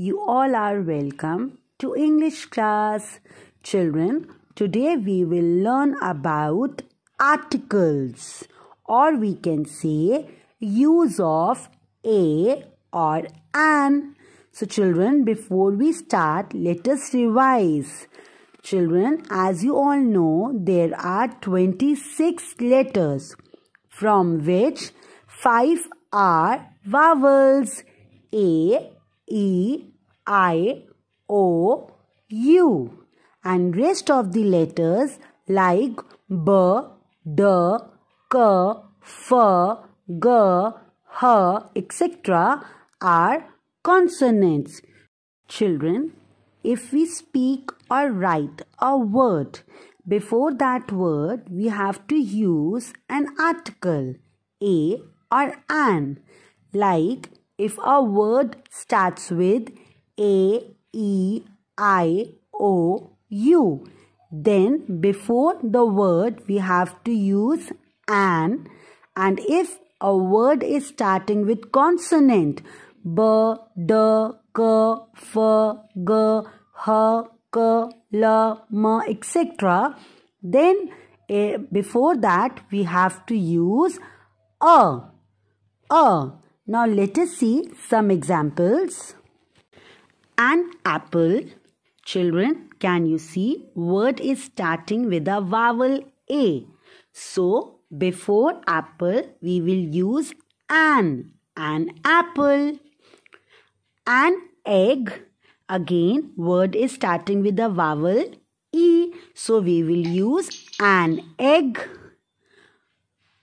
You all are welcome to English class. Children, today we will learn about articles or we can say use of a or an. So children, before we start, let us revise. Children, as you all know, there are 26 letters from which 5 are vowels A, E, I, O, U and rest of the letters like B, D, K, F, G, H, etc. are consonants. Children, if we speak or write a word, before that word we have to use an article, a or an, like if a word starts with A, E, I, O, U. Then before the word we have to use an and if a word is starting with consonant b, d, k, f, g, h, k, l, m etc. Then eh, before that we have to use a. A. Now let us see some examples. An apple. Children, can you see? Word is starting with a vowel A. So, before apple, we will use an. An apple. An egg. Again, word is starting with a vowel E. So, we will use an egg.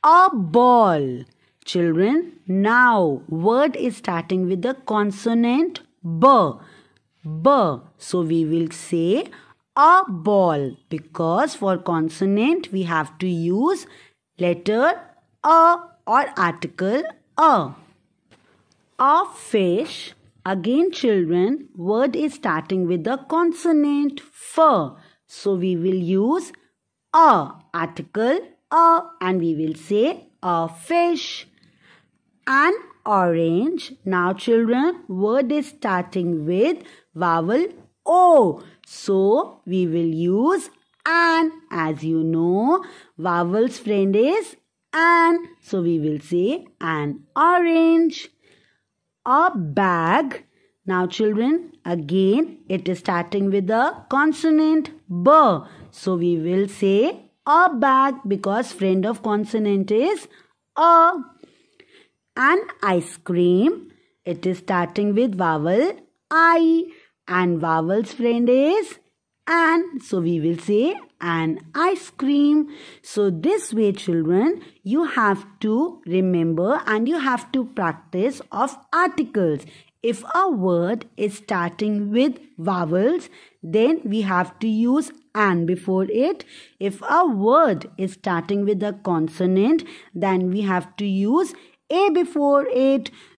A ball. Children, now word is starting with the consonant b. B. So we will say a ball because for consonant we have to use letter a or article a. A fish. Again children, word is starting with the consonant f. So we will use a article a and we will say a fish an orange. Now, children, word is starting with vowel O. So, we will use an. As you know, vowel's friend is an. So, we will say an orange. A bag. Now, children, again, it is starting with the consonant B. So, we will say a bag because friend of consonant is a an ice cream. It is starting with vowel I and vowel's friend is an. So we will say an ice cream. So this way children, you have to remember and you have to practice of articles. If a word is starting with vowels, then we have to use and before it. If a word is starting with a consonant, then we have to use a before it.